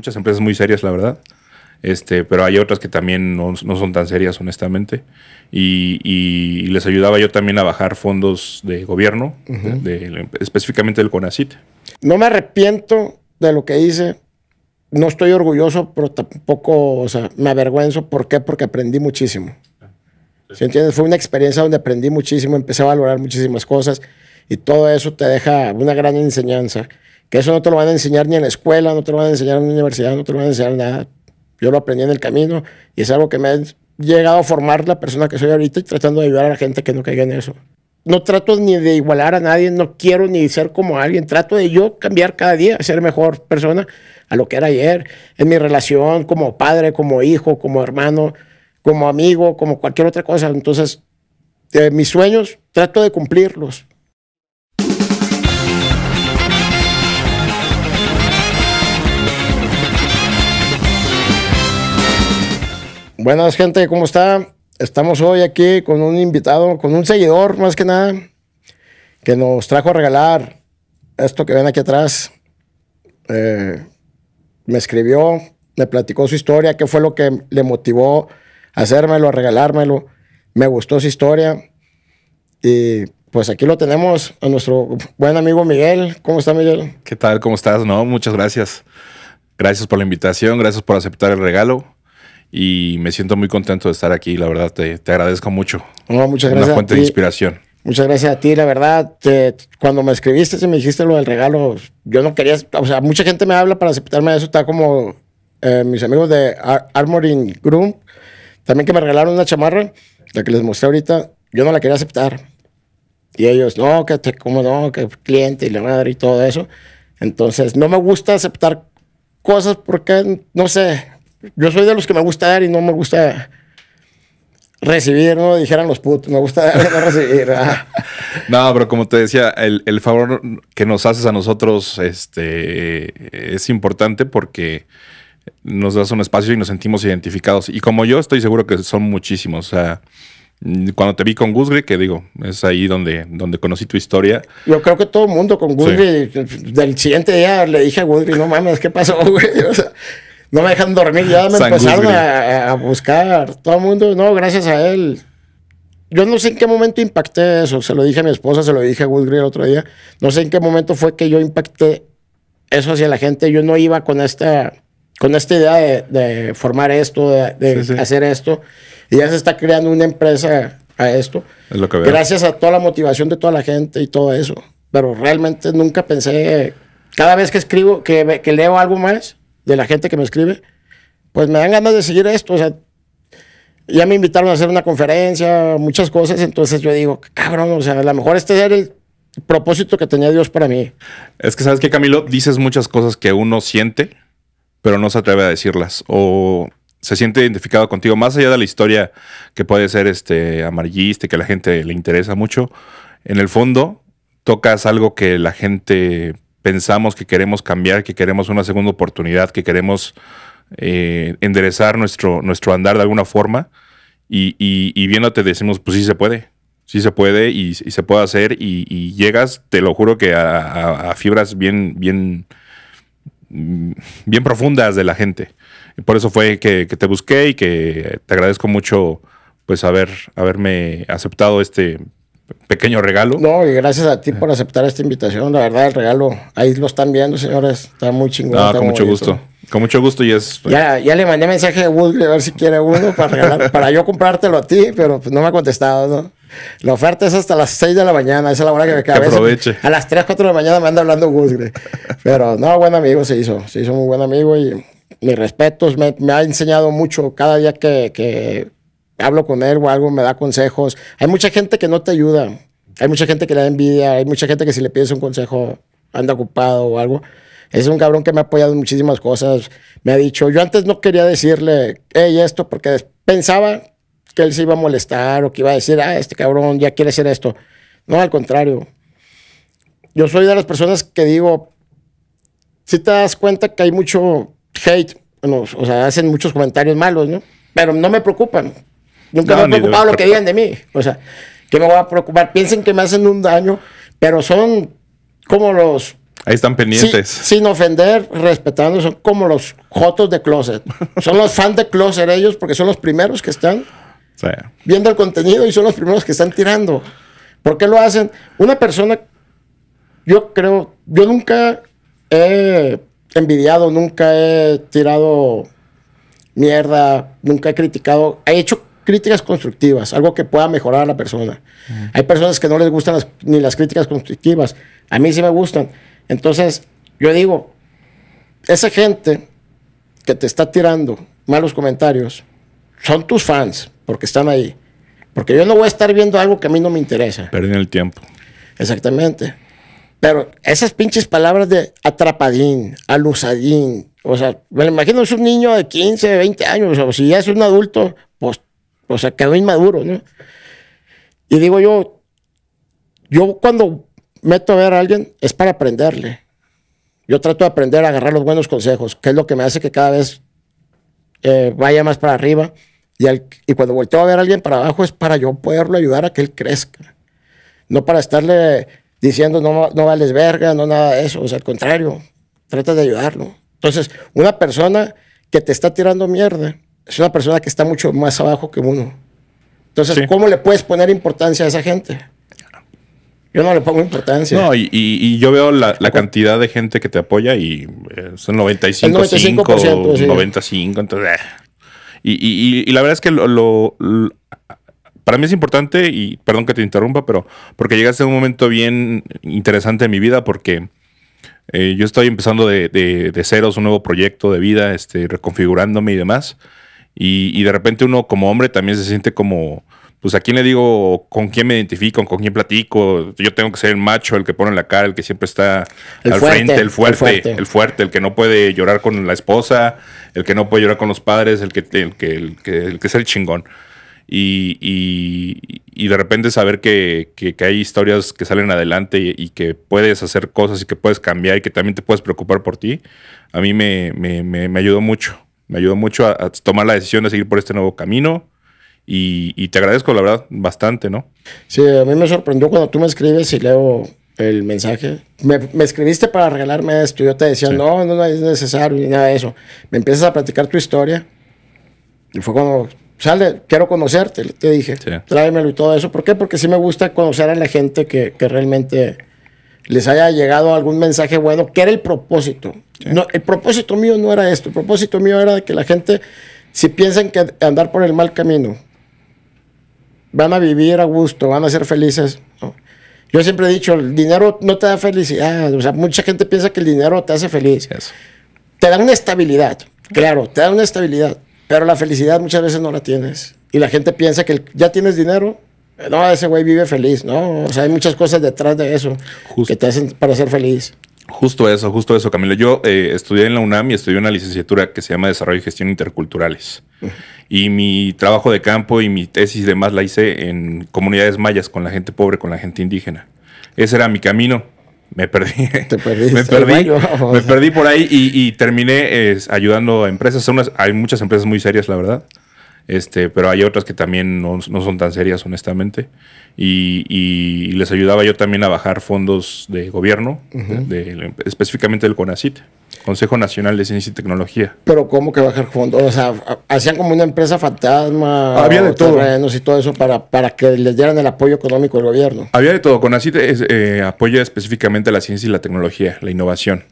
muchas empresas muy serias, la verdad. Este, pero hay otras que también no, son tan serias, honestamente. Y, les ayudaba yo también a bajar fondos de gobierno, específicamente del CONACIT. No me arrepiento de lo que hice. No estoy orgulloso, pero tampoco, o sea, me avergüenzo. ¿Por qué? Porque aprendí muchísimo. ¿Se entiende. Fue una experiencia donde aprendí muchísimo, empecé a valorar muchísimas cosas y todo eso te deja una gran enseñanza que eso no te lo van a enseñar ni en la escuela, no te lo van a enseñar en la universidad, no te lo van a enseñar nada. Yo lo aprendí en el camino y es algo que me ha llegado a formar la persona que soy ahorita y tratando de ayudar a la gente que no caiga en eso. No trato ni de igualar a nadie, no quiero ni ser como alguien, trato de yo cambiar cada día, ser mejor persona a lo que era ayer, en mi relación como padre, como hijo, como hermano, como amigo, como cualquier otra cosa. Entonces, de mis sueños trato de cumplirlos, Buenas, gente, ¿cómo está? Estamos hoy aquí con un invitado, con un seguidor más que nada, que nos trajo a regalar esto que ven aquí atrás. Eh, me escribió, me platicó su historia, qué fue lo que le motivó a hacérmelo, a regalármelo. Me gustó su historia. Y pues aquí lo tenemos a nuestro buen amigo Miguel. ¿Cómo está, Miguel? ¿Qué tal? ¿Cómo estás? No, muchas gracias. Gracias por la invitación, gracias por aceptar el regalo y me siento muy contento de estar aquí, la verdad, te, te agradezco mucho. muchas gracias. Una fuente de inspiración. Muchas gracias a ti, la verdad, cuando me escribiste y me dijiste lo del regalo, yo no quería, o sea, mucha gente me habla para aceptarme eso, está como eh, mis amigos de Armoring Groom, también que me regalaron una chamarra, la que les mostré ahorita, yo no la quería aceptar. Y ellos, no, que te, como no, que cliente y la madre y todo eso. Entonces, no me gusta aceptar cosas porque, no sé, yo soy de los que me gusta dar y no me gusta recibir, no dijeran los putos, me gusta no recibir. Ah. no, pero como te decía, el, favor que nos haces a nosotros este, es importante porque nos das un espacio y nos sentimos identificados. Y como yo, estoy seguro que son muchísimos. O sea, cuando te vi con Guzgri, que digo, es ahí donde, donde conocí tu historia. Yo creo que todo el mundo con Guzgri, del siguiente día le dije a Guzgri, no mames, ¿qué pasó, güey? O sea, no me dejan dormir, ya me empezaron a, buscar todo el mundo, no, gracias a él. Yo no sé en qué momento impacté eso, se lo dije a mi esposa, se lo dije a Woodgrey el otro día, no sé en qué momento fue que yo impacté eso hacia la gente, yo no iba con esta, con esta idea de, formar esto, de, hacer esto, y ya se está creando una empresa a esto, gracias a toda la motivación de toda la gente y todo eso, pero realmente nunca pensé, cada vez que escribo, que, que leo algo más, de la gente que me escribe, pues me dan ganas de seguir esto. O sea, ya me invitaron a hacer una conferencia, muchas cosas, entonces yo digo, cabrón, o sea, a lo mejor este era el propósito que tenía Dios para mí. Es que, ¿sabes que Camilo? Dices muchas cosas que uno siente, pero no se atreve a decirlas, o se siente identificado contigo, más allá de la historia que puede ser este, amarillista, que a la gente le interesa mucho, en el fondo tocas algo que la gente pensamos que queremos cambiar, que queremos una segunda oportunidad, que queremos eh, enderezar nuestro, nuestro andar de alguna forma. Y, y, viéndote decimos, pues sí se puede, sí se puede y, se puede hacer. Y, llegas, te lo juro que a, fibras bien, bien, mm, bien profundas de la gente. Y por eso fue que, que te busqué y que te agradezco mucho pues haber, haberme aceptado este pequeño regalo. No, y gracias a ti por aceptar esta invitación. La verdad, el regalo, ahí lo están viendo, señores. Está muy chingón. con mucho gusto. Con mucho gusto y es... Pues, ya, ya le mandé mensaje a Woodley a ver si quiere uno para, para yo comprártelo a ti, pero pues, no me ha contestado, ¿no? La oferta es hasta las 6 de la mañana, esa es la hora que me cabe. aproveche. A las 3, 4 de la mañana me anda hablando google Pero no, buen amigo se hizo, se hizo muy buen amigo y mis respetos, me, me ha enseñado mucho cada día que, que hablo con él o algo, me da consejos. Hay mucha gente que no te ayuda. Hay mucha gente que le da envidia. Hay mucha gente que si le pides un consejo anda ocupado o algo. Es un cabrón que me ha apoyado en muchísimas cosas. Me ha dicho, yo antes no quería decirle, hey, esto, porque pensaba que él se iba a molestar o que iba a decir, ah, este cabrón ya quiere hacer esto. No, al contrario. Yo soy de las personas que digo, si te das cuenta que hay mucho hate, o sea, hacen muchos comentarios malos, ¿no? Pero no me preocupan, Nunca me he preocupado lo que digan de mí. O sea, que me voy a preocupar. Piensen que me hacen un daño, pero son como los. Ahí están pendientes. Sin, ofender, respetando, son como los jotos de closet. Son los fans de closet ellos porque son los primeros que están viendo el contenido y son los primeros que están tirando. ¿Por qué lo hacen? Una persona, yo creo, yo nunca he envidiado, nunca he tirado mierda, nunca he criticado. He hecho críticas constructivas, algo que pueda mejorar a la persona. Hay personas que no les gustan ni las críticas constructivas, a mí sí me gustan. Entonces, yo digo, esa gente que te está tirando malos comentarios son tus fans, porque están ahí. Porque yo no voy a estar viendo algo que a mí no me interesa. Perden el tiempo. Exactamente. Pero esas pinches palabras de atrapadín, alusadín, o sea, me lo imagino es un niño de 15, 20 años, o si ya es un adulto, pues o sea, quedó inmaduro, ¿no? Y digo yo, yo cuando meto a ver a alguien es para aprenderle. Yo trato de aprender a agarrar los buenos consejos, que es lo que me hace que cada vez eh, vaya más para arriba. Y, y, cuando vuelto a ver a alguien para abajo es para yo poderlo ayudar a que él crezca. No para estarle diciendo no, no vales verga, no nada de eso. O sea, al contrario, trata de ayudarlo. Entonces, una persona que te está tirando mierda, es una persona que está mucho más abajo que uno. Entonces, ¿cómo le puedes poner importancia a esa gente? Yo no le pongo importancia. No, y, y, yo veo la, cantidad de gente que te apoya y eh, son 95, 95, 95, entonces... Eh. Y, y, la verdad es que lo, para mí es importante, y perdón que te interrumpa, pero porque llegaste a un momento bien interesante en mi vida porque... Eh, yo estoy empezando de, de, de, ceros un nuevo proyecto de vida, este, reconfigurándome y demás. Y, de repente uno como hombre también se siente como, pues a quién le digo con quién me identifico, con quién platico. Yo tengo que ser el macho, el que pone la cara, el que siempre está al frente, el fuerte, el fuerte, el que no puede llorar con la esposa, el que no puede llorar con los padres, el que, el que, es el chingón. Y, y, de repente saber que, que, hay historias que salen adelante y, que puedes hacer cosas y que puedes cambiar y que también te puedes preocupar por ti, a mí me, me, me, me ayudó mucho me ayudó mucho a, tomar la decisión de seguir por este nuevo camino. Y, te agradezco, la verdad, bastante, ¿no? Sí, a mí me sorprendió cuando tú me escribes y leo el mensaje. Me, escribiste para regalarme esto. Yo te decía, no, no, es necesario ni nada de eso. Me empiezas a platicar tu historia. Y fue cuando sale, quiero conocerte, te dije, tráemelo y todo eso. ¿Por qué? Porque sí me gusta conocer a la gente que, que realmente les haya llegado algún mensaje bueno, que era el propósito. No, el propósito mío no era esto, el propósito mío era que la gente, si piensan que andar por el mal camino, van a vivir a gusto, van a ser felices. Yo siempre he dicho, el dinero no te da felicidad, o sea, mucha gente piensa que el dinero te hace feliz. Te da una estabilidad, claro, te da una estabilidad, pero la felicidad muchas veces no la tienes. Y la gente piensa que ya tienes dinero, no, ese güey vive feliz, ¿no? O sea, hay muchas cosas detrás de eso que te hacen para ser feliz. Justo eso, justo eso, Camilo. Yo eh, estudié en la UNAM y estudié una licenciatura que se llama Desarrollo y Gestión Interculturales. Y mi trabajo de campo y mi tesis y demás la hice en comunidades mayas, con la gente pobre, con la gente indígena. Ese era mi camino. Me perdí. ¿Te me perdí. me perdí por ahí y, terminé eh, ayudando a empresas. hay muchas empresas muy serias, la verdad. Este, pero hay otras que también no, son tan serias, honestamente. Y, les ayudaba yo también a bajar fondos de gobierno, de, específicamente del CONACIT, Consejo Nacional de Ciencia y Tecnología. Pero ¿cómo que bajar fondos? O sea, hacían como una empresa fantasma, había de todo. y todo eso para, que les dieran el apoyo económico del gobierno. Había de todo. CONACIT eh, apoya específicamente la ciencia y la tecnología, la innovación.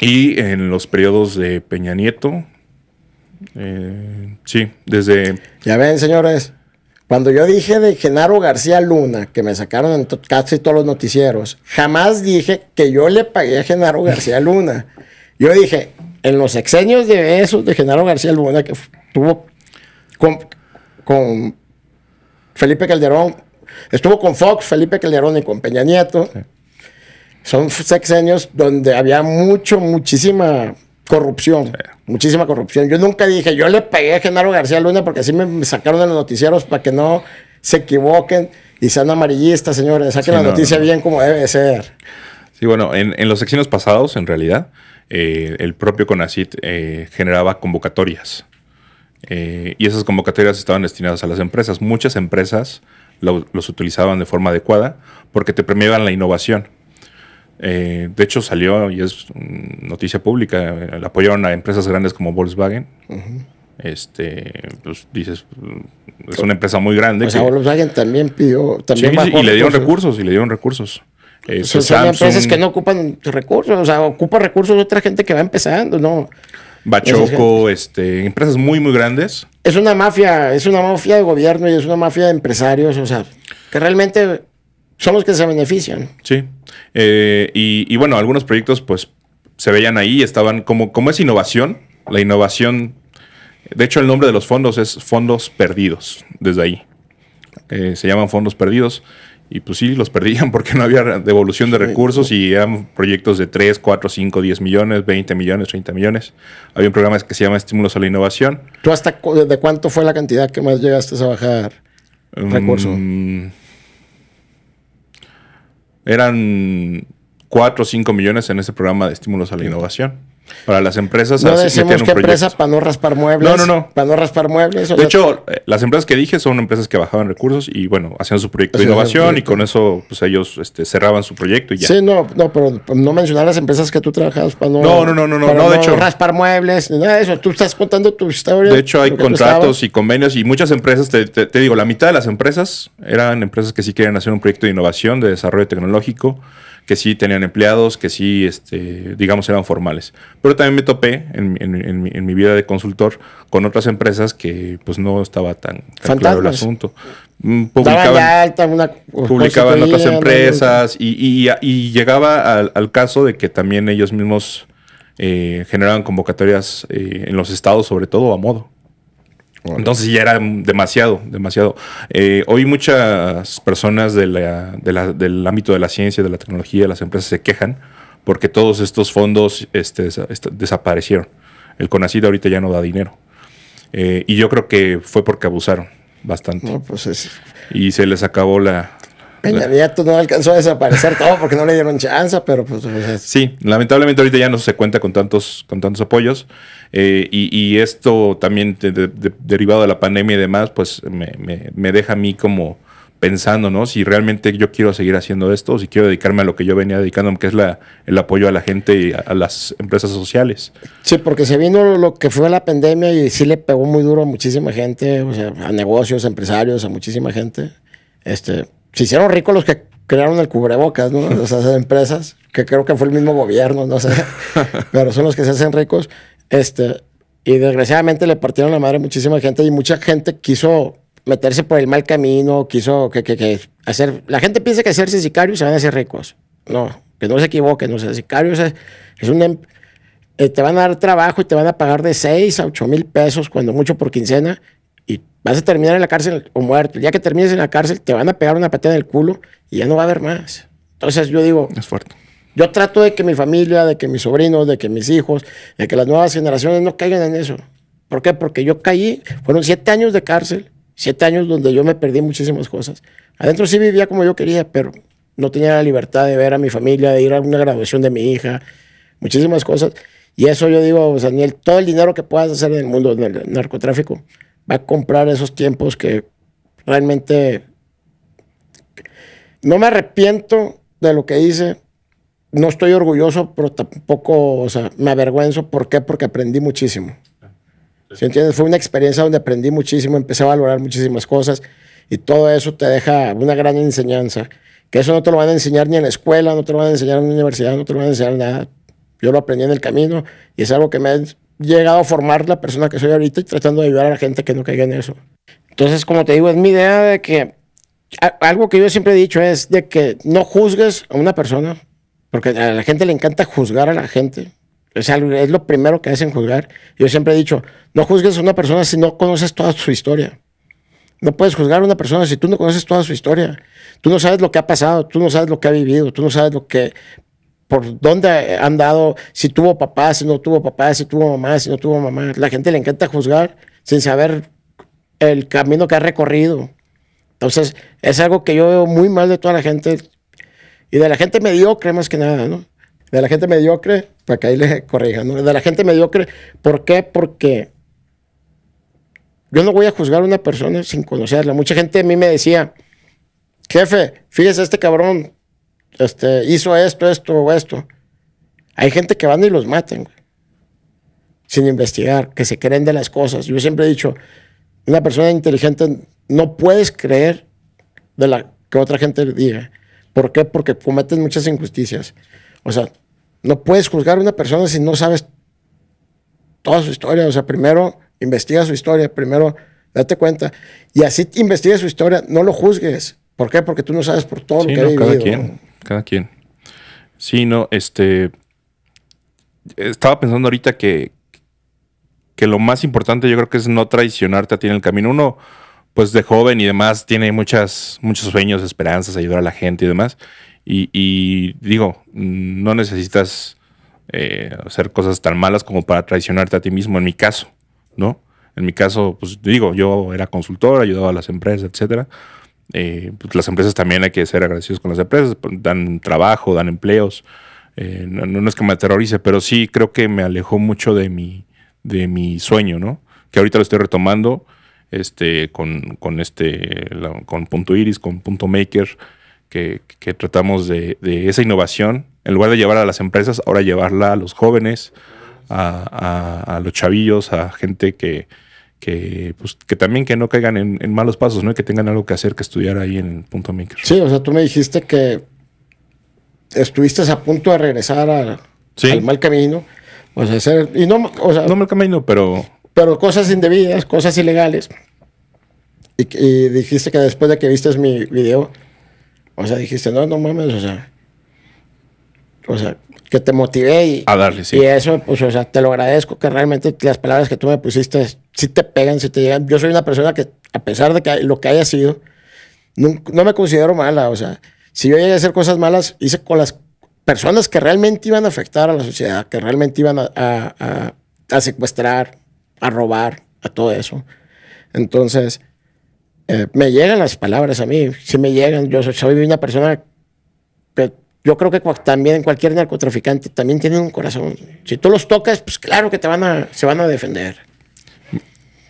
Y en los periodos de Peña Nieto, eh, sí, desde... Ya ven, señores, cuando yo dije de Genaro García Luna, que me sacaron en casi todos los noticieros, jamás dije que yo le pagué a Genaro García Luna. Yo dije, en los sexenios de esos de Genaro García Luna, que estuvo con, Felipe Calderón, estuvo con Fox, Felipe Calderón y con Peña Nieto. Son sexenios donde había mucho, muchísima Corrupción, muchísima corrupción. Yo nunca dije, yo le pegué a Genaro García Luna porque así me sacaron de los noticieros para que no se equivoquen y sean amarillistas, señores. Saquen la noticia bien como debe ser. Sí, bueno, en, los sexenios pasados, en realidad, eh, el propio CONACIT eh, generaba convocatorias. Eh, y esas convocatorias estaban destinadas a las empresas. Muchas empresas los utilizaban de forma adecuada porque te premiaban la innovación. Eh, de hecho, salió y es noticia pública. Le apoyaron a empresas grandes como Volkswagen. Este, pues, dices, es una empresa muy grande. Volkswagen también pidió. También y le dieron recursos. y le dieron recursos. Pues este, son empresas que no ocupan recursos, o sea, ocupa recursos otra gente que va empezando, ¿no? Bachoco, este, empresas muy, muy grandes. Es una mafia, es una mafia de gobierno y es una mafia de empresarios, o sea, que realmente son los que se benefician. Sí. Eh, y, bueno, algunos proyectos pues se veían ahí, estaban como, como es innovación, la innovación, de hecho el nombre de los fondos es fondos perdidos, desde ahí. Eh, se llaman fondos perdidos y pues sí, los perdían porque no había devolución de recursos y eran proyectos de 3, 4, 5, 10 millones, 20 millones, 30 millones. Había un programa que se llama Estímulos a la Innovación. ¿Tú hasta de cuánto fue la cantidad que más llegaste a bajar recursos? Mm, recurso? Eran 4 o 5 millones en ese programa de estímulos a la innovación. Para las empresas. No decimos qué empresa para no raspar muebles. No, no, no. Para no raspar muebles. de hecho, eh, las empresas que dije son empresas que bajaban recursos y bueno, hacían su proyecto de innovación y con eso pues ellos este, cerraban su proyecto y ya. Sí, no, no, pero no mencionar las empresas que tú trabajabas para no. No, no, no, no, no, de hecho. raspar muebles, nada de eso. Tú estás contando tu historia. De hecho, hay contratos y convenios y muchas empresas, te, te digo, la mitad de las empresas eran empresas que sí querían hacer un proyecto de innovación, de desarrollo tecnológico que sí tenían empleados, que sí, este, digamos, eran formales. Pero también me topé en, mi, vida de consultor con otras empresas que pues no estaba tan, claro el asunto. Mm, publicaban, otras empresas y, llegaba al, caso de que también ellos mismos eh, generaban convocatorias eh, en los estados, sobre todo a modo. Entonces ya era demasiado, demasiado. Eh, hoy muchas personas del ámbito de la ciencia, de la tecnología, de las empresas se quejan porque todos estos fondos este, desaparecieron. El conocido ahorita ya no da dinero. Eh, y yo creo que fue porque abusaron bastante. No, pues Y se les acabó la, ya pues, no alcanzó a desaparecer todo porque no le dieron chance, pero pues... sí, lamentablemente ahorita ya no se cuenta con tantos, con tantos apoyos eh, y, esto también derivado de la pandemia y demás, pues me, me, deja a mí como pensando, ¿no? Si realmente yo quiero seguir haciendo esto o si quiero dedicarme a lo que yo venía dedicando, que es la, el apoyo a la gente y a, las empresas sociales. Sí, porque se vino lo que fue la pandemia y sí le pegó muy duro a muchísima gente, o sea, a negocios, a empresarios, a muchísima gente. Este, se hicieron ricos los que crearon el cubrebocas, ¿no? O sea, esas empresas, que creo que fue el mismo gobierno, no sé, pero son los que se hacen ricos. Este, y desgraciadamente le partieron la madre a muchísima gente y mucha gente quiso meterse por el mal camino, quiso que, que, que hacer... La gente piensa que hacerse sicario se van a hacer ricos. No, que no se equivoquen, no sea, sicarios es, un... Em, eh, te van a dar trabajo y te van a pagar de 6 a 8 mil pesos, cuando mucho por quincena, y vas a terminar en la cárcel o muerto. Ya que termines en la cárcel, te van a pegar una patada en el culo y ya no va a haber más. Entonces yo digo... Es fuerte. Yo trato de que mi familia, de que mis sobrinos, de que mis hijos, de que las nuevas generaciones no caigan en eso. ¿Por qué? Porque yo caí, fueron siete años de cárcel, siete años donde yo me perdí muchísimas cosas. Adentro sí vivía como yo quería, pero no tenía la libertad de ver a mi familia, de ir a una graduación de mi hija, muchísimas cosas. Y eso yo digo, Daniel, todo el dinero que puedas hacer en el mundo del narcotráfico, va a comprar esos tiempos que realmente no me arrepiento de lo que hice. No estoy orgulloso, pero tampoco, o sea, me avergüenzo. ¿Por qué? Porque aprendí muchísimo. Ah, si entiendes? Fue una experiencia donde aprendí muchísimo, empecé a valorar muchísimas cosas y todo eso te deja una gran enseñanza. Que eso no te lo van a enseñar ni en la escuela, no te lo van a enseñar en la universidad, no te lo van a enseñar nada. Yo lo aprendí en el camino y es algo que me llegado a formar la persona que soy ahorita y tratando de ayudar a la gente que no caiga en eso. Entonces, como te digo, es mi idea de que algo que yo siempre he dicho es de que no juzgues a una persona, porque a la gente le encanta juzgar a la gente. Es, es lo primero que hacen juzgar. Yo siempre he dicho, no juzgues a una persona si no conoces toda su historia. No puedes juzgar a una persona si tú no conoces toda su historia. Tú no sabes lo que ha pasado, tú no sabes lo que ha vivido, tú no sabes lo que por dónde han dado, si tuvo papá, si no tuvo papá, si tuvo mamá, si no tuvo mamá. La gente le encanta juzgar sin saber el camino que ha recorrido. Entonces, es algo que yo veo muy mal de toda la gente y de la gente mediocre más que nada, ¿no? De la gente mediocre, para que ahí le corrijan, ¿no? De la gente mediocre, ¿por qué? Porque yo no voy a juzgar a una persona sin conocerla. Mucha gente a mí me decía, jefe, fíjese este cabrón, este, hizo esto, esto o esto. Hay gente que van y los matan, Sin investigar, que se creen de las cosas. Yo siempre he dicho, una persona inteligente no puedes creer de la que otra gente diga. ¿Por qué? Porque cometen muchas injusticias. O sea, no puedes juzgar a una persona si no sabes toda su historia. O sea, primero investiga su historia, primero date cuenta. Y así investiga su historia, no lo juzgues. ¿Por qué? Porque tú no sabes por todo lo que ha vivido cada quien. Sí, no, este. Estaba pensando ahorita que, que lo más importante yo creo que es no traicionarte a ti en el camino. Uno, pues de joven y demás, tiene muchas, muchos sueños, esperanzas, ayudar a la gente y demás. Y, digo, no necesitas eh, hacer cosas tan malas como para traicionarte a ti mismo, en mi caso, ¿no? En mi caso, pues digo, yo era consultor, ayudaba a las empresas, etcétera. Eh, pues, las empresas también hay que ser agradecidos con las empresas, pues, dan trabajo, dan empleos. Eh, no, no, es que me aterrorice, pero sí creo que me alejó mucho de mi, de mi sueño, ¿no? Que ahorita lo estoy retomando este, con, este, con Punto Iris, con Punto Maker, que, tratamos de, esa innovación, en lugar de llevarla a las empresas, ahora llevarla a los jóvenes, a los chavillos, a gente que, que, pues, que también que no caigan en, malos pasos, ¿no? que tengan algo que hacer, que estudiar ahí en el Punto Maker. Sí, o sea, tú me dijiste que estuviste a punto de regresar al mal camino. O sea, y no, mal camino, pero... Pero cosas indebidas, cosas ilegales. Y, y, dijiste que después de que viste mi video, o sea, dijiste, no, no mames, o sea... O sea, que te motivé y, a y eso, pues, o sea, te lo agradezco que realmente las palabras que tú me pusiste si te pegan, si te llegan. Yo soy una persona que, a pesar de que lo que haya sido, no, me considero mala, o sea, si yo llegué a hacer cosas malas, hice con las personas que realmente iban a afectar a la sociedad, que realmente iban a, a, secuestrar, a robar, a todo eso. Entonces, eh, me llegan las palabras a mí, si me llegan, yo soy, soy una persona yo creo que también cualquier narcotraficante también tiene un corazón. Si tú los tocas, pues claro que te van a, se van a defender.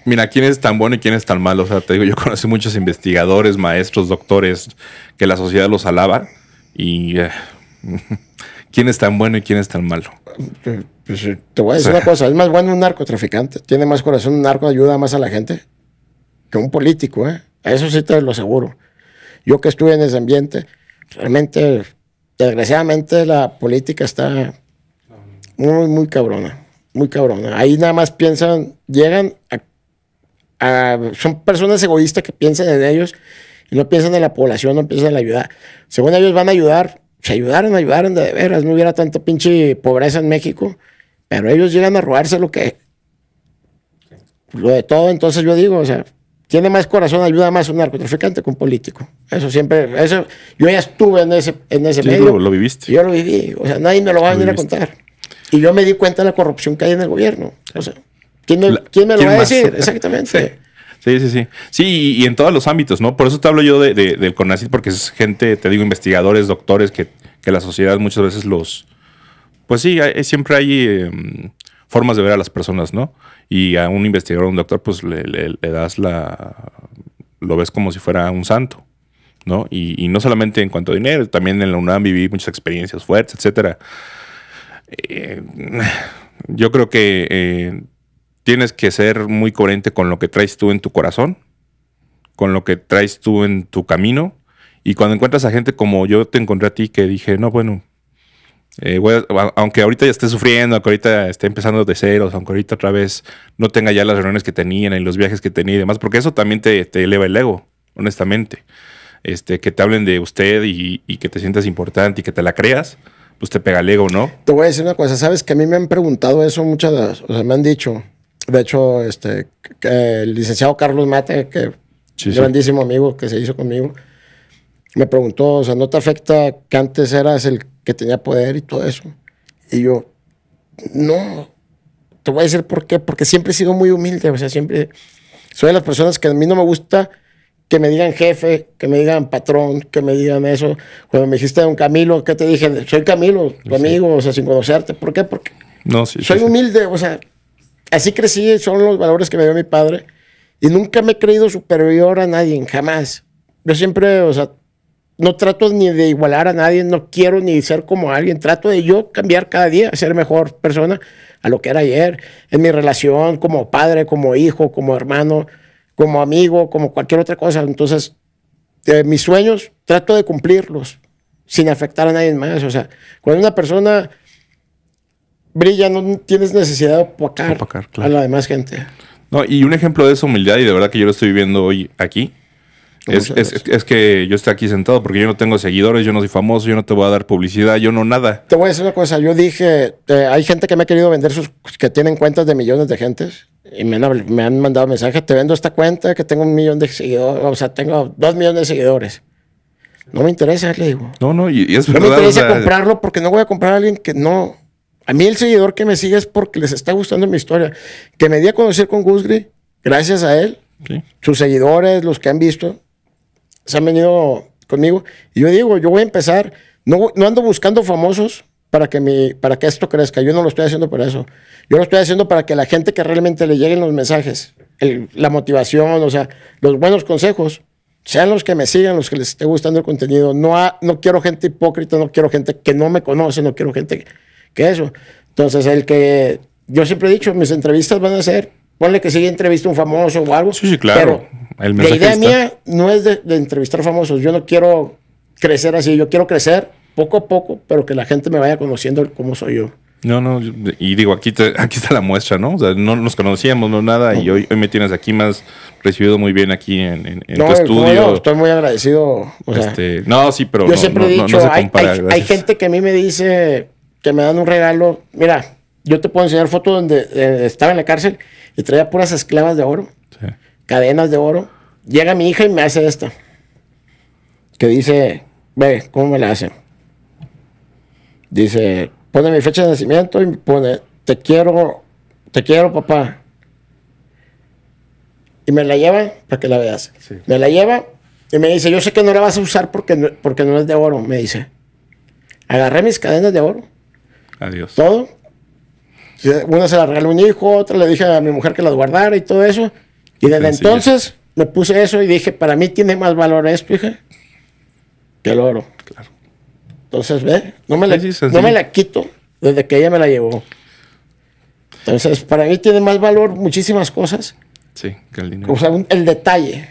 Mira, quién es tan bueno y quién es tan malo. O sea, te digo, yo conocí muchos investigadores, maestros, doctores, que la sociedad los alaba. Y eh, quién es tan bueno y quién es tan malo. Eh, pues, eh, te voy a decir una cosa: es más bueno un narcotraficante. Tiene más corazón un narco, ayuda más a la gente que un político. ¿eh? Eso sí te lo aseguro. Yo que estuve en ese ambiente, realmente desgraciadamente la política está muy, muy cabrona, muy cabrona. Ahí nada más piensan, llegan a, son personas egoístas que piensan en ellos y no piensan en la población, no piensan en la ayuda. Según ellos van a ayudar, se ayudaron, ayudaron de veras, no hubiera tanta pinche pobreza en México, pero ellos llegan a robarse lo que... Lo de todo, entonces yo digo, o sea, tiene más corazón, ayuda más un narcotraficante que un político. Eso siempre, eso, yo ya estuve en ese, en ese medio. Lo, viviste. Yo lo viví, o sea, nadie me lo va a venir a contar. Y yo me di cuenta de la corrupción que hay en el gobierno. O sea, ¿quién me, lo va a decir? Exactamente. Sí. sí. Sí, sí, y, en todos los ámbitos, ¿no? Por eso te hablo yo de, del CONACYT, porque es gente, te digo, investigadores, doctores, que, que la sociedad muchas veces los... Pues sí, siempre hay em, formas de ver a las personas, ¿no? Y a un investigador a un doctor, pues le, das la. lo ves como si fuera un santo, ¿no? Y, no solamente en cuanto a dinero, también en la UNAM viví muchas experiencias fuertes, etcétera. Eh, yo creo que eh, tienes que ser muy coherente con lo que traes tú en tu corazón, con lo que traes tú en tu camino. Y cuando encuentras a gente como yo te encontré a ti, que dije, no, bueno, eh, aunque ahorita ya esté sufriendo, aunque ahorita esté empezando de cero aunque ahorita otra vez no tenga ya las reuniones que tenían y los viajes que tenía y demás, porque eso también te, eleva el ego, honestamente. Este, que te hablen de usted y, que te sientas importante y que te la creas, pues te pega el ego, ¿no? Te voy a decir una cosa, sabes que a mí me han preguntado eso muchas, o sea, me han dicho, de hecho, este, el licenciado Carlos Mate, que grandísimo amigo que se hizo conmigo, me preguntó, o sea, ¿no te afecta que antes eras el que tenía poder y todo eso? Y yo, no, te voy a decir por qué, porque siempre he sido muy humilde, o sea, siempre soy de las personas que a mí no me gusta que me digan jefe, que me digan patrón, que me digan eso. Cuando me dijiste don Camilo, ¿qué te dije? Soy Camilo, tu amigo, o sea, sin conocerte. ¿Por qué? Porque no, sí, soy humilde, o sea, así crecí, son los valores que me dio mi padre. Y nunca me he creído superior a nadie, jamás. Yo siempre, o sea, no trato ni de igualar a nadie, no quiero ni ser como alguien, trato de yo cambiar cada día, ser mejor persona a lo que era ayer, en mi relación como padre, como hijo, como hermano, como amigo, como cualquier otra cosa. Entonces, de mis sueños trato de cumplirlos sin afectar a nadie más. O sea, cuando una persona brilla, no tienes necesidad de apacar a la demás gente. No, y un ejemplo de esa humildad, y de verdad que yo lo estoy viviendo hoy aquí, es, es, que yo estoy aquí sentado porque yo no tengo seguidores, yo no soy famoso, yo no te voy a dar publicidad, yo no nada. Te voy a decir una cosa, yo dije, hay gente que me ha querido vender sus, que tienen cuentas de millones de gentes y me han, me han mandado mensajes, te vendo esta cuenta que tengo un millón de seguidores, o sea, tengo dos millones de seguidores. No me interesa, le digo. No, no, y, es verdad. No me interesa comprarlo porque no voy a comprar a alguien que no. A mí el seguidor que me sigue es porque les está gustando mi historia. Que me di a conocer con Gusgri, gracias a él, sus seguidores, los que han visto, se han venido conmigo. Y yo digo, yo voy a empezar, no, ando buscando famosos para que, mi, para que esto crezca. Yo no lo estoy haciendo para eso. Yo lo estoy haciendo para que la gente que realmente le lleguen los mensajes, la motivación, o sea, los buenos consejos, sean los que me sigan, los que les esté gustando el contenido. No, no quiero gente hipócrita, no quiero gente que no me conoce, no quiero gente que, eso. Entonces, el que yo siempre he dicho, mis entrevistas van a ser, ponle que siga entrevista un famoso o algo. Sí, sí, claro. Pero la idea mía no es de, entrevistar famosos. Yo no quiero crecer así. Yo quiero crecer poco a poco, pero que la gente me vaya conociendo como soy yo. No, no, y digo, aquí, aquí está la muestra, ¿no? O sea, no nos conocíamos, no nada, y hoy, me tienes aquí más recibido muy bien aquí en, tu estudio. No, estoy muy agradecido. Este, no, sí, pero yo no, siempre he dicho, compara, hay, gente que a mí me dice que me dan un regalo. Mira, yo te puedo enseñar fotos donde eh, estaba en la cárcel y traía puras esclavas de oro. Sí cadenas de oro. Llega mi hija y me hace esta. Que dice, ve, ¿cómo me la hace? Dice, pone mi fecha de nacimiento y pone, te quiero, te quiero papá. Y me la lleva para que la veas. Me la lleva y me dice, yo sé que no la vas a usar porque no, porque no es de oro, me dice. Agarré mis cadenas de oro. Adiós. Todo. Una se la regaló un hijo, otra le dije a mi mujer que las guardara y todo eso. Y desde entonces me puse eso y dije, para mí tiene más valor esto, hija, que el oro. Claro. Entonces, ve, no me, la, no me la quito desde que ella me la llevó. Entonces, para mí tiene más valor muchísimas cosas. Sí, que el dinero. O sea, el detalle.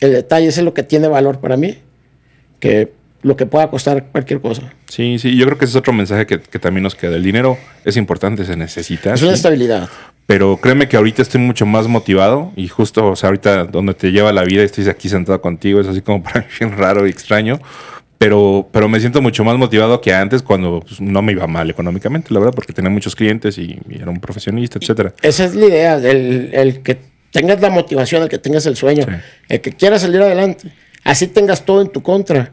El detalle es lo que tiene valor para mí, que lo que pueda costar cualquier cosa. Sí, sí, yo creo que ese es otro mensaje que, que también nos queda. El dinero es importante, se necesita. Es una estabilidad. Pero créeme que ahorita estoy mucho más motivado y justo, o sea, ahorita donde te lleva la vida, estoy aquí sentado contigo, es así como para mí raro y extraño. Pero, pero me siento mucho más motivado que antes cuando pues, no me iba mal económicamente, la verdad, porque tenía muchos clientes y, era un profesionista, etcétera. Esa es la idea, el, el, que tengas la motivación, el que tengas el sueño, el que quiera salir adelante. Así tengas todo en tu contra.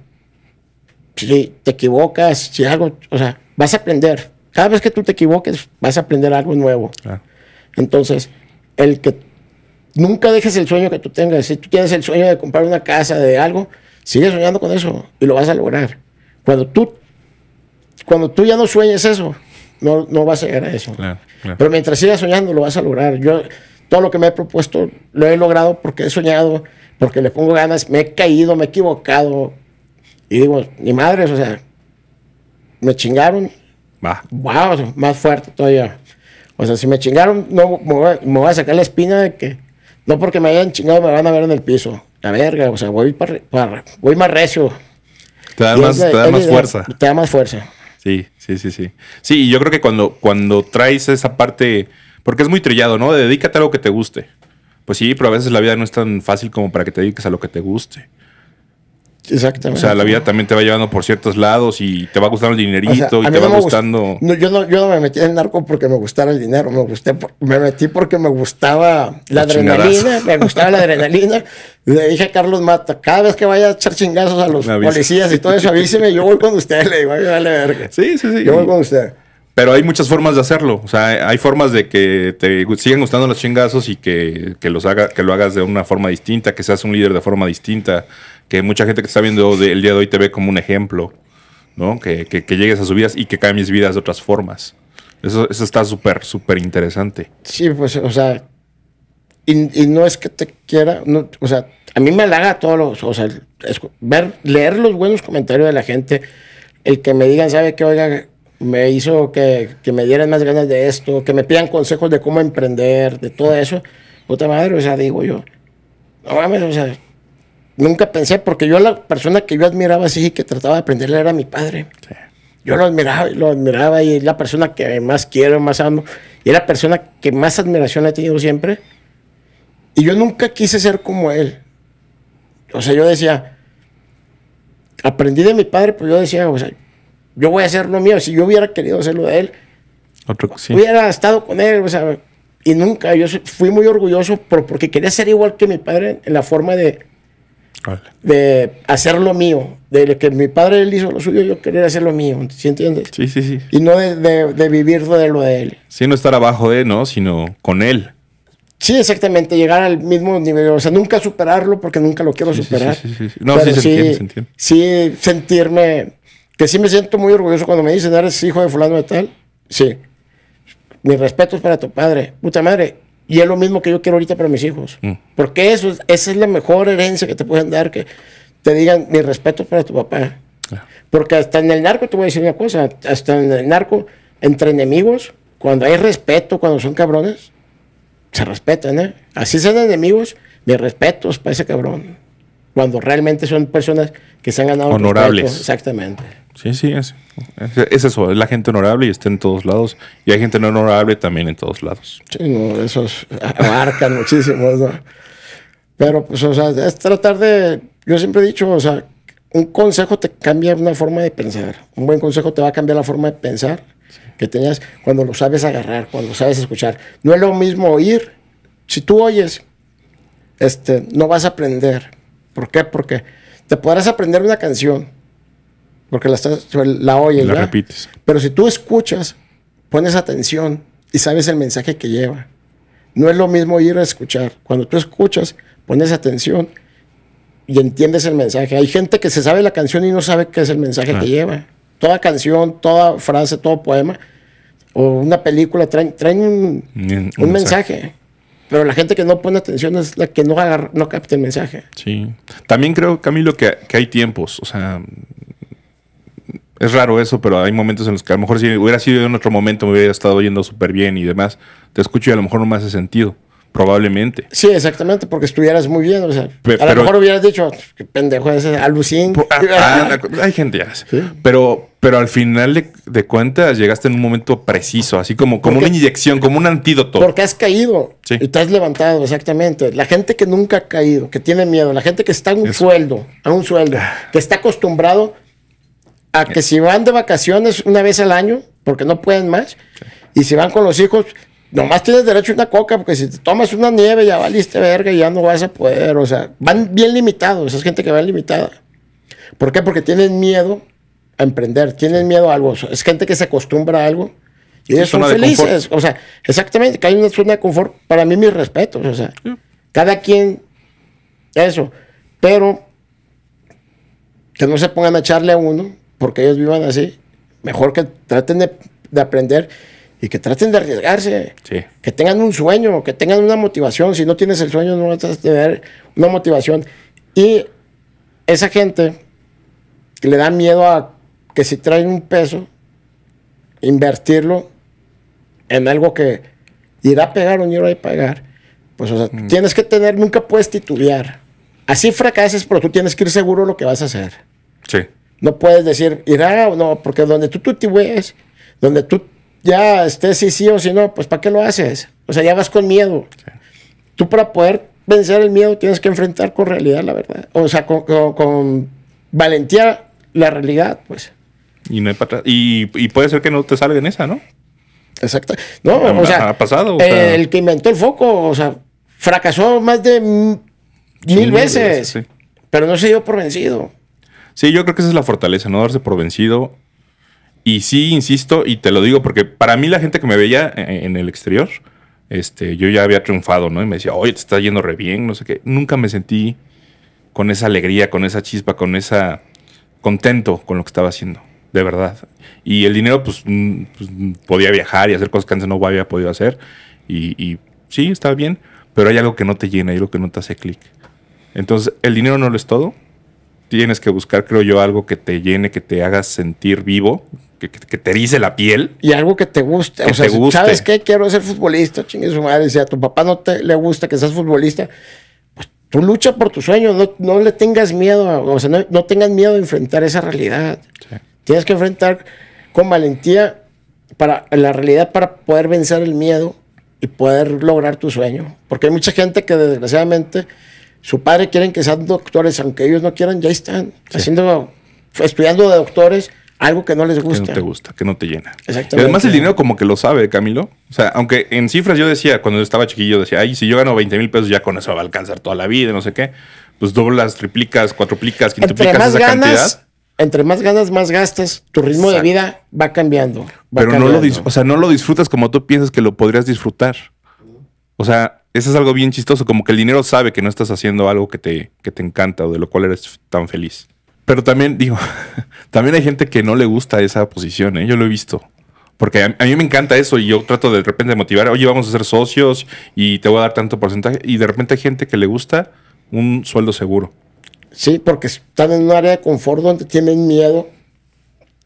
Si te equivocas, si algo, o sea, vas a aprender. Cada vez que tú te equivoques, vas a aprender algo nuevo. Entonces, el que nunca dejes el sueño que tú tengas, si tú tienes el sueño de comprar una casa, de algo, sigue soñando con eso y lo vas a lograr. Cuando tú, cuando tú ya no sueñes eso, no, no vas a llegar a eso. Pero mientras sigas soñando, lo vas a lograr. Yo todo lo que me he propuesto lo he logrado porque he soñado, porque le pongo ganas, me he caído, me he equivocado. Y digo, ni madres, o sea, me chingaron. Va. Wow, más fuerte todavía. O sea, si me chingaron, no me voy, a, sacar la espina de que. No porque me hayan chingado me van a ver en el piso. La verga, o sea, voy, más recio. Te da, más, fuerza. Te da más fuerza. Sí, sí, sí, sí. Sí, y yo creo que cuando, cuando traes esa parte, porque es muy trillado, ¿no? Dedícate a lo que te guste. Pues sí, pero a veces la vida no es tan fácil como para que te dediques a lo que te guste. Exactamente. O sea, la vida también te va llevando por ciertos lados y te va gustando el dinerito y te va gustando. yo, no, yo no me metí en narco porque me gustara el dinero, me, gusté me metí porque me gustaba la, adrenalina, me gustaba la adrenalina. Le dije a Carlos Mata, cada vez que vaya a echar chingazos a los policías y todo eso, avíseme, yo voy con usted, le verga. Sí, sí, sí. Yo voy con usted. Pero hay muchas formas de hacerlo. O sea, hay formas de que te sigan gustando los chingazos y que, que los haga, que lo hagas de una forma distinta, que seas un líder de forma distinta que mucha gente que está viendo el día de hoy te ve como un ejemplo, ¿no? Que, llegues a sus vidas y que cambies vidas de otras formas. Eso, está súper, súper interesante. Sí, pues, o sea, y, no es que te quiera, o sea, a mí me halaga todo. los, o sea, ver, leer los buenos comentarios de la gente, el que me digan, ¿sabe qué? Oiga, me hizo que, que, me dieran más ganas de esto, que me pidan consejos de cómo emprender, de todo eso. Puta madre, o sea, digo yo, no mames, o sea, nunca pensé, porque yo la persona que yo admiraba así y que trataba de aprenderle era mi padre. Yo lo admiraba, lo admiraba y es la persona que más quiero, más amo. Y es la persona que más admiración he tenido siempre. Y yo nunca quise ser como él. O sea, yo decía, aprendí de mi padre, pues yo decía, o sea, yo voy a hacer lo mío. Si yo hubiera querido hacerlo de él, hubiera estado con él, o sea, y nunca. Yo fui muy orgulloso por, porque quería ser igual que mi padre en la forma de, de hacer lo mío, de que mi padre él hizo lo suyo, yo quería hacer lo mío, ¿sí entiendes? Sí, sí, sí. Y no de, de, de vivir de lo de él. Sí, no estar abajo de, ¿no? Sino con él. Sí, exactamente, llegar al mismo nivel, o sea, nunca superarlo porque nunca lo quiero superar. Sí, sí, sí, No, sí, se entiende, sí, sentirme, que sí me siento muy orgulloso cuando me dicen, eres hijo de fulano de tal. Sí. respeto es para tu padre. Puta madre, y es lo mismo que yo quiero ahorita para mis hijos. Mm. Porque eso, esa es la mejor herencia que te pueden dar, que te digan, mi respeto para tu papá. Porque hasta en el narco, te voy a decir una cosa, hasta en el narco, entre enemigos, cuando hay respeto, cuando son cabrones, se respetan, ¿eh? Así sean enemigos, respeto respetos para ese cabrón. Cuando realmente son personas que se han ganado. Honorables. exactamente. Sí, sí, es, eso, es la gente honorable y está en todos lados. Y hay gente no honorable también en todos lados. Sí, no, esos abarcan muchísimo, ¿no? Pero, pues, o sea, es tratar de. Yo siempre he dicho, o sea, un consejo te cambia una forma de pensar. Un buen consejo te va a cambiar la forma de pensar que tenías cuando lo sabes agarrar, cuando lo sabes escuchar. No es lo mismo oír. Si tú oyes, este, no vas a aprender. ¿Por qué? Porque te podrás aprender una canción porque la, la oyes. La repites. Pero si tú escuchas, pones atención y sabes el mensaje que lleva. No es lo mismo ir a escuchar. Cuando tú escuchas, pones atención y entiendes el mensaje. Hay gente que se sabe la canción y no sabe qué es el mensaje que lleva. Toda canción, toda frase, todo poema o una película traen, un, mensaje. Pero la gente que no pone atención es la que no, agarra, no capta el mensaje. Sí. También creo, Camilo, que, que hay tiempos. O sea, es raro eso, pero hay momentos en los que a lo mejor si hubiera sido en otro momento me hubiera estado yendo súper bien y demás. Te escucho y a lo mejor no me hace sentido. Probablemente. Sí, exactamente, porque estuvieras muy bien. O a lo mejor hubieras dicho, pendejo es ah, ah, hay gente Pero, pero al final de, cuentas llegaste en un momento preciso, así como, como una inyección, como un antídoto. Porque has caído y te has levantado, exactamente. La gente que nunca ha caído, que tiene miedo, la gente que está en un sueldo, a un sueldo, ah. que está acostumbrado a que si van de vacaciones una vez al año, porque no pueden más, y si van con los hijos, nomás tienes derecho a una coca, porque si te tomas una nieve ya valiste verga y ya no vas a poder. O sea, van bien limitados, es gente que va limitada. ¿Por qué? Porque tienen miedo a emprender, tienen miedo a algo. Es gente que se acostumbra a algo y ellos son felices. O sea, exactamente, que hay una zona de confort. Para mí, mis respetos. O sea, cada quien, eso. Pero que no se pongan a echarle a uno porque ellos vivan así, mejor que traten de, aprender y que traten de arriesgarse, sí. que tengan un sueño, que tengan una motivación. Si no tienes el sueño, no vas a tener una motivación. Y esa gente que le da miedo a que si traen un peso, invertirlo en algo que irá a pegar o no irá a pagar. Pues, o sea, mm. tienes que tener, nunca puedes titubear. Así fracases, pero tú tienes que ir seguro lo que vas a hacer. Sí. No puedes decir, irá o no, porque donde tú, tú te ves, donde tú ya estés sí, sí o si sí, no, pues ¿para qué lo haces? O sea, ya vas con miedo. Tú para poder vencer el miedo tienes que enfrentar con realidad la verdad. O sea, con, valentía la realidad, pues. Y no y, puede ser que no te salga en esa, ¿no? Exacto. No, o, sea, ha pasado. El que inventó el foco, o sea, fracasó más de mil, veces, pero no se dio por vencido. Sí, yo creo que esa es la fortaleza, no darse por vencido. Y sí, insisto, y te lo digo porque para mí la gente que me veía eh, eh, en el exterior, este, yo ya había triunfado, ¿no? Y me decía, oye, te está yendo re bien, no sé qué. Nunca me sentí con esa alegría, con esa chispa, con esa contento con lo que estaba haciendo, de verdad. Y el dinero, pues, mm, pues podía viajar y hacer cosas que antes no había podido hacer. Y, y sí, estaba bien, pero hay algo que no te llena, hay algo que no te hace clic. Entonces, el dinero no lo es todo, tienes que buscar, creo yo, algo que te llene, que te haga sentir vivo, que, te erice la piel. Y algo que te guste. o sea, ¿sabes qué? Quiero ser futbolista, chingue su madre. Si a tu papá no te, le gusta que seas futbolista, pues tú lucha por tu sueño. no, le tengas miedo, o sea, no, tengas miedo de enfrentar esa realidad. Tienes que enfrentar con valentía para la realidad para poder vencer el miedo y poder lograr tu sueño. Porque hay mucha gente que desgraciadamente su padre quieren que sean doctores, aunque ellos no quieran, ya están haciendo, estudiando de doctores. Algo que no les gusta. Que no te gusta, que no te llena. Exactamente. además el dinero como que lo sabe, Camilo. O sea, aunque en cifras yo decía, cuando estaba chiquillo, decía, ay, si yo gano 20 mil pesos ya con eso va a alcanzar toda la vida, no sé qué. Pues doblas, triplicas, cuatroplicas, quintuplicas Entre esa ganas, cantidad. Entre más ganas, más gastas, tu ritmo de vida va cambiando. Pero no lo, o sea, no lo disfrutas como tú piensas que lo podrías disfrutar. O sea, eso es algo bien chistoso, como que el dinero sabe que no estás haciendo algo que te, que te encanta o de lo cual eres tan feliz. Pero también, digo, también hay gente que no le gusta esa posición, ¿eh? yo lo he visto. Porque a, mí me encanta eso y yo trato de, de repente de motivar, oye, vamos a ser socios y te voy a dar tanto porcentaje. Y de repente hay gente que le gusta un sueldo seguro. Sí, porque están en un área de confort donde tienen miedo.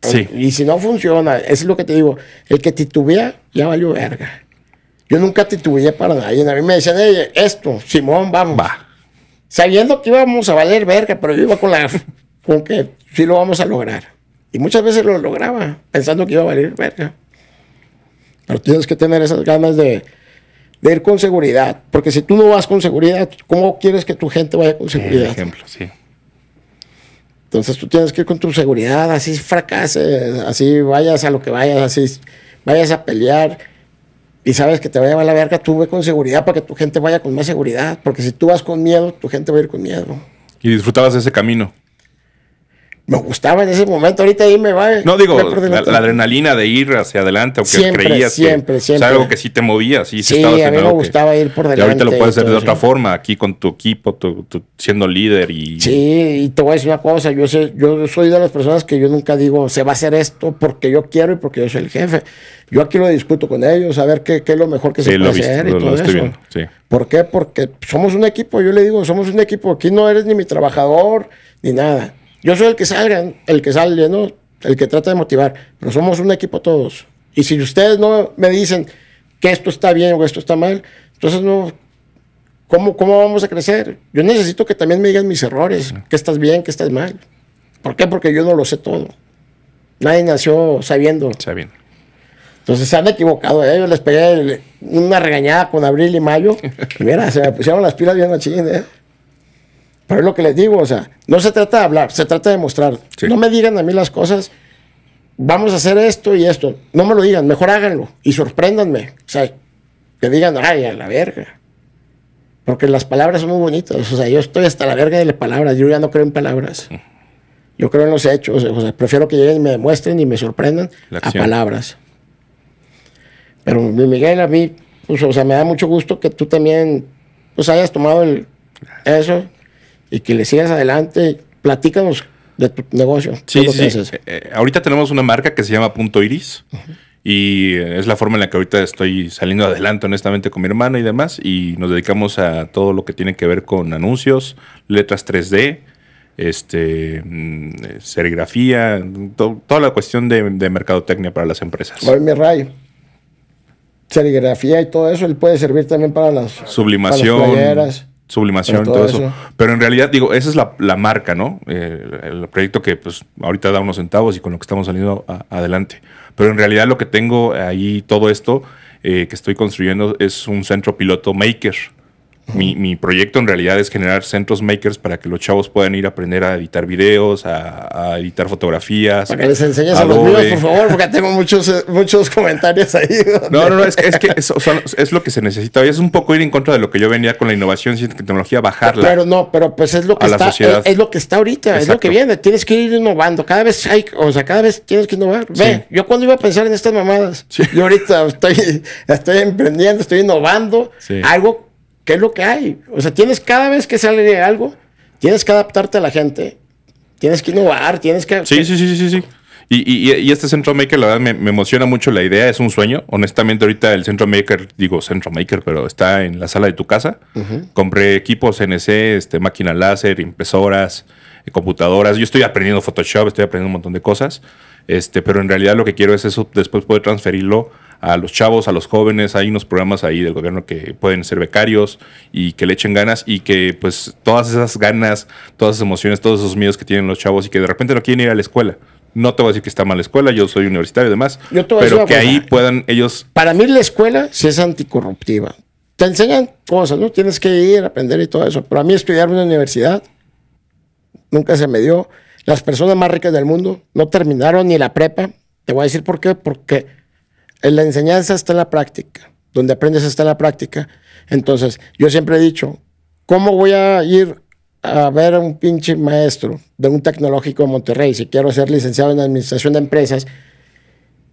Sí. Y si no funciona, eso es lo que te digo, el que titubea ya valió verga. Yo nunca titubeé para nadie. A mí me decían, esto, Simón, Bamba. Sabiendo que íbamos a valer verga, pero yo iba con la. con que sí lo vamos a lograr. Y muchas veces lo lograba, pensando que iba a valer verga. Pero tienes que tener esas ganas de, de ir con seguridad. Porque si tú no vas con seguridad, ¿cómo quieres que tu gente vaya con eh, seguridad? Por ejemplo, sí. Entonces tú tienes que ir con tu seguridad, así fracases, así vayas a lo que vayas, así vayas a pelear y sabes que te va a llevar la verga, tú ve con seguridad para que tu gente vaya con más seguridad, porque si tú vas con miedo, tu gente va a ir con miedo. Y disfrutabas de ese camino me gustaba en ese momento. Ahorita ahí me va. Eh, no digo, la, adrenalina de ir hacia adelante, aunque siempre, creías siempre, siempre. algo que sí te movía, sí, sí a mí me gustaba ir por delante. Y ahorita lo puedes hacer de otra forma, aquí con tu equipo, tu, siendo líder. y Sí, y te voy a decir una cosa. Yo, sé, yo soy de las personas que yo nunca digo, se va a hacer esto porque yo quiero y porque yo soy el jefe. Yo aquí lo discuto con ellos, a ver qué, es lo mejor que se puede hacer. lo estoy ¿Por qué? Porque somos un equipo. Yo le digo, somos un equipo. Aquí no eres ni mi trabajador ni nada yo soy el que salga, el que sale, ¿no? El que trata de motivar. Pero somos un equipo todos. Y si ustedes no me dicen que esto está bien o esto está mal, entonces no. ¿Cómo, cómo vamos a crecer? Yo necesito que también me digan mis errores, que estás bien, que estás mal. ¿Por qué? Porque yo no lo sé todo. Nadie nació sabiendo. Sabiendo. Entonces se han equivocado. ¿eh? Yo les pegué una regañada con abril y mayo. Y mira, se me pusieron las pilas bien machines, ¿eh? Pero es lo que les digo, o sea, no se trata de hablar, se trata de mostrar. No me digan a mí las cosas, vamos a hacer esto y esto. No me lo digan, mejor háganlo y sorpréndanme. O sea, que digan, ay, a la verga. Porque las palabras son muy bonitas. O sea, yo estoy hasta la verga de las palabras. Yo ya no creo en palabras. Mm. Yo creo en los hechos. O sea, prefiero que lleguen me demuestren y me sorprendan a palabras. Pero Miguel, a mí, pues, o sea, me da mucho gusto que tú también, pues, hayas tomado el, eso y que le sigas adelante. Platícanos de tu negocio. Sí, sí. Eh, eh, ahorita tenemos una marca que se llama Punto Iris. Y es la forma en la que ahorita estoy saliendo adelante, honestamente, con mi hermana y demás. Y nos dedicamos a todo lo que tiene que ver con anuncios, letras 3D, este, mm, serigrafía, toda la cuestión de, mercadotecnia para las empresas. Hoy mi rayo. Serigrafía y todo eso, él puede servir también para las sublimación sublimación y todo, eso. Pero en realidad, digo, esa es la, marca, ¿no? Eh, el proyecto que pues ahorita da unos centavos y con lo que estamos saliendo adelante. Pero en realidad lo que tengo ahí, todo esto eh, que estoy construyendo es un centro piloto maker. Mi, proyecto en realidad es generar centros makers para que los chavos puedan ir a aprender a editar videos, a, editar fotografías. Para que les enseñes a, los por favor, porque tengo muchos, eh, muchos comentarios ahí. No, no, es, que es, lo que se necesita. Y es un poco ir en contra de lo que yo venía con la innovación, y tecnología, bajarla. Pero no, pero pues es lo que, está, es, lo que está ahorita, es lo que viene. Tienes que ir innovando. Cada vez hay, o sea, cada vez tienes que innovar. Ve, yo cuando iba a pensar en estas mamadas, yo ahorita estoy, emprendiendo, estoy innovando. Algo ¿qué es lo que hay? O sea, tienes cada vez que sale algo, tienes que adaptarte a la gente, tienes que innovar, tienes que... Sí, sí, sí, sí, sí. Y, este Centro Maker, la verdad, me, emociona mucho la idea, es un sueño. Honestamente, ahorita el Centro Maker, digo Centro Maker, pero está en la sala de tu casa. Compré equipos NC, este, máquina láser, impresoras, eh, computadoras. Yo estoy aprendiendo Photoshop, estoy aprendiendo un montón de cosas. Este, pero en realidad lo que quiero es eso, después poder transferirlo a los chavos, a los jóvenes. Hay unos programas ahí del gobierno que pueden ser becarios y que le echen ganas y que pues todas esas ganas, todas esas emociones, todos esos miedos que tienen los chavos y que de repente no quieren ir a la escuela. No te voy a decir que está mal la escuela, yo soy universitario y demás, yo te pero que ahí puedan ellos... Para mí la escuela sí es anticorruptiva. Te enseñan cosas, ¿no? Tienes que ir, aprender y todo eso. Pero a mí estudiar en una universidad nunca se me dio. Las personas más ricas del mundo no terminaron ni la prepa. Te voy a decir por qué. Porque en la enseñanza está la práctica, donde aprendes está la práctica. Entonces, yo siempre he dicho, ¿cómo voy a ir a ver a un pinche maestro de un tecnológico de Monterrey si quiero ser licenciado en administración de empresas?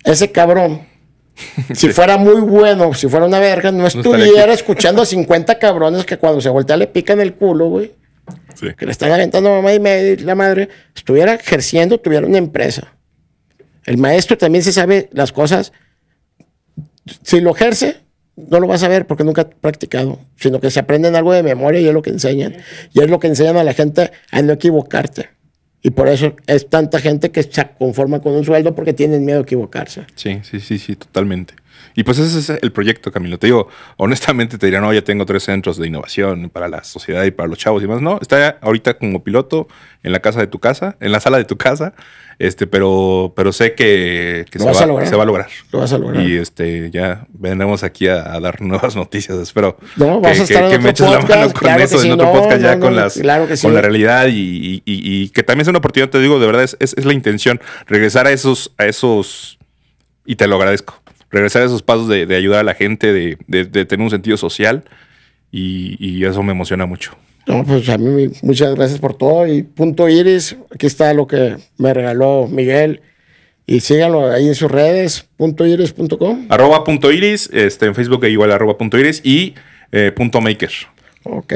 Ese cabrón, si fuera muy bueno, si fuera una verga, no, estuviera escuchando a 50 cabrones que cuando se voltea le pican el culo, güey. Que le están aventando mamá y la madre, estuviera ejerciendo, tuviera una empresa. El maestro también se sabe las cosas si lo ejerce, no lo vas a ver porque nunca has practicado, sino que se aprenden algo de memoria y es lo que enseñan. Y es lo que enseñan a la gente a no equivocarte. Y por eso es tanta gente que se conforma con un sueldo porque tienen miedo a equivocarse. Sí, sí, sí, sí, totalmente. Y pues ese es el proyecto, Camilo. Te digo, honestamente te diría, no, ya tengo tres centros de innovación para la sociedad y para los chavos y más. No, está ahorita como piloto en la casa de tu casa, en la sala de tu casa, este, pero, pero sé que, se, va, a lograr. Y este, ya vendremos aquí a, dar nuevas noticias. Espero que, que, me eches la mano con eso, en otro podcast ya con, la realidad y, que también es una oportunidad, te digo, de verdad, es, es la intención, regresar a esos, a esos, y te lo agradezco regresar a esos pasos de, de ayudar a la gente, de, tener un sentido social y, eso me emociona mucho. No, pues a mí muchas gracias por todo y punto iris, aquí está lo que me regaló Miguel y síganlo ahí en sus redes, punto com. Arroba punto iris, este, en Facebook e igual arroba punto iris y eh, punto maker. Ok,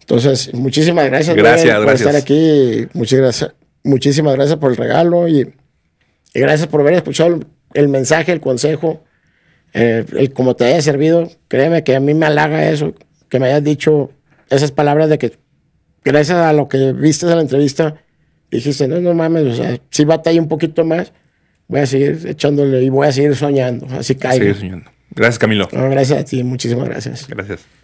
entonces muchísimas gracias, gracias, por estar aquí, muchas gracias, muchísimas gracias por el regalo y, y gracias por haber escuchado el mensaje, el consejo, eh, el como te haya servido, créeme que a mí me halaga eso, que me hayas dicho esas palabras de que gracias a lo que viste en la entrevista, dijiste, no, no mames, o sea, si batalla un poquito más, voy a seguir echándole y voy a seguir soñando. Así caigo. Gracias, Camilo. gracias a ti, muchísimas gracias. Gracias.